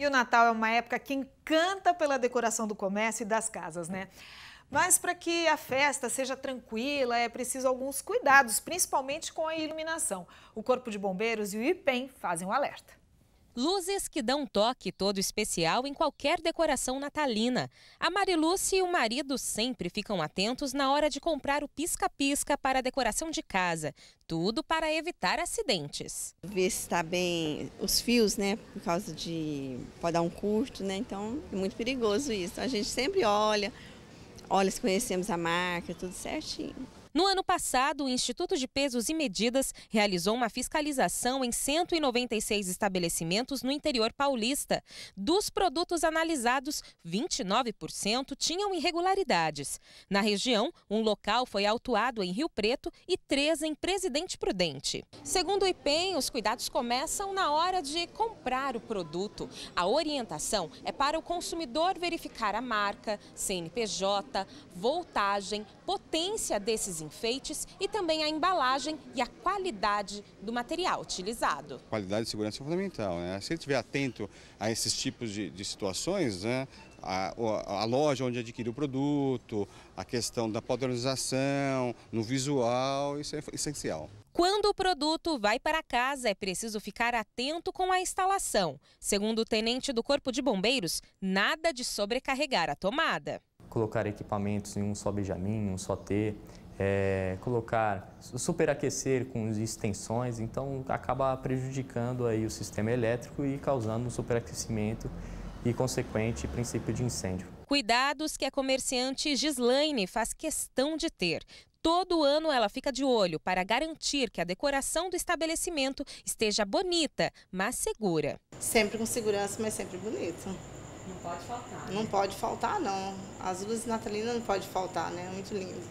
E o Natal é uma época que encanta pela decoração do comércio e das casas, né? Mas para que a festa seja tranquila, é preciso alguns cuidados, principalmente com a iluminação. O Corpo de Bombeiros e o IPEM fazem o um alerta. Luzes que dão um toque todo especial em qualquer decoração natalina. A Mariluce e o marido sempre ficam atentos na hora de comprar o pisca-pisca para a decoração de casa. Tudo para evitar acidentes. Ver se está bem os fios, né? Por causa de. pode dar um curto, né? Então é muito perigoso isso. A gente sempre olha, olha se conhecemos a marca, tudo certinho. No ano passado, o Instituto de Pesos e Medidas realizou uma fiscalização em 196 estabelecimentos no interior paulista. Dos produtos analisados, 29% tinham irregularidades. Na região, um local foi autuado em Rio Preto e três em Presidente Prudente. Segundo o IPEM, os cuidados começam na hora de comprar o produto. A orientação é para o consumidor verificar a marca, CNPJ, voltagem, potência desses enfeites e também a embalagem e a qualidade do material utilizado. Qualidade e segurança é fundamental. Né? Se ele estiver atento a esses tipos de, de situações, né? A, a, loja onde adquire o produto, a questão da padronização, no visual, isso é essencial. Quando o produto vai para casa, é preciso ficar atento com a instalação. Segundo o tenente do Corpo de Bombeiros, nada de sobrecarregar a tomada. Colocar equipamentos em um só Benjamin, um só T, é, colocar, superaquecer com extensões, então acaba prejudicando aí o sistema elétrico e causando um superaquecimento e consequente princípio de incêndio. Cuidados que a comerciante Gislaine faz questão de ter. Todo ano ela fica de olho para garantir que a decoração do estabelecimento esteja bonita, mas segura. Sempre com segurança, mas sempre bonito. Não pode faltar. Né? Não pode faltar, não. As luzes natalinas não pode faltar, né? É muito lindo.